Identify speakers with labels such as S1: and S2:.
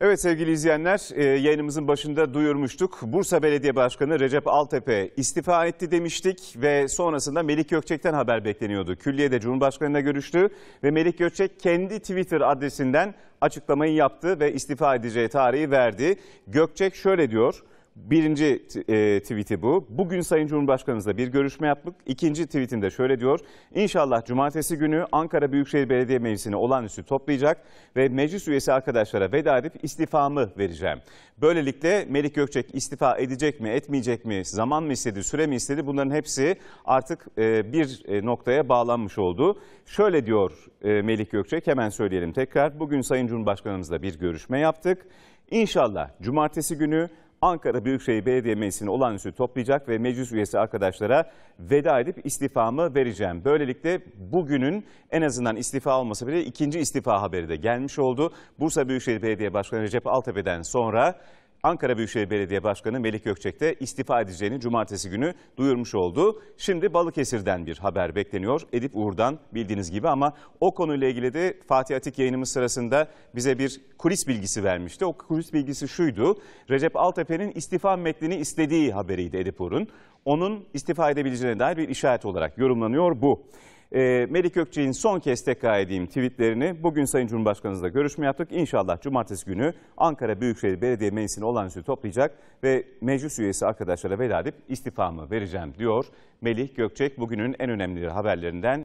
S1: Evet sevgili izleyenler e, yayınımızın başında duyurmuştuk. Bursa Belediye Başkanı Recep Altepe istifa etti demiştik ve sonrasında Melik Gökçek'ten haber bekleniyordu. Külliye'de Cumhurbaşkanı'na görüştü ve Melik Gökçek kendi Twitter adresinden açıklamayı yaptı ve istifa edeceği tarihi verdi. Gökçek şöyle diyor. Birinci e, tweet'i bu. Bugün Sayın Cumhurbaşkanımızla bir görüşme yaptık. İkinci tweet'inde şöyle diyor. İnşallah cumartesi günü Ankara Büyükşehir Belediye Meclisi'ni olağanüstü toplayacak ve meclis üyesi arkadaşlara veda edip istifamı vereceğim. Böylelikle Melik Gökçek istifa edecek mi, etmeyecek mi, zaman mı istedi, süre mi istedi bunların hepsi artık e, bir e, noktaya bağlanmış oldu. Şöyle diyor e, Melik Gökçek hemen söyleyelim tekrar. Bugün Sayın Cumhurbaşkanımızla bir görüşme yaptık. İnşallah cumartesi günü Ankara Büyükşehir Belediye Meclisi'ni olağanüstü toplayacak ve meclis üyesi arkadaşlara veda edip istifamı vereceğim. Böylelikle bugünün en azından istifa olması bile ikinci istifa haberi de gelmiş oldu. Bursa Büyükşehir Belediye Başkanı Recep Altepe'den sonra Ankara Büyükşehir Belediye Başkanı Melik Gökçek de istifa edeceğini cumartesi günü duyurmuş oldu. Şimdi Balıkesir'den bir haber bekleniyor. Edip Uğur'dan bildiğiniz gibi ama o konuyla ilgili de Fatih Atik yayınımız sırasında bize bir kulis bilgisi vermişti. O kulis bilgisi şuydu. Recep Altepe'nin istifa metnini istediği haberiydi Edip Uğur'un. Onun istifa edebileceğine dair bir işaret olarak yorumlanıyor bu. E, ee, Melik Gökçe'nin son kez tekrar edeyim tweetlerini. Bugün Sayın Cumhurbaşkanımızla görüşme yaptık. İnşallah cumartesi günü Ankara Büyükşehir Belediye Meclisi'ni olağanüstü toplayacak ve meclis üyesi arkadaşlara veda edip istifamı vereceğim diyor. Melih Gökçek bugünün en önemli haberlerinden.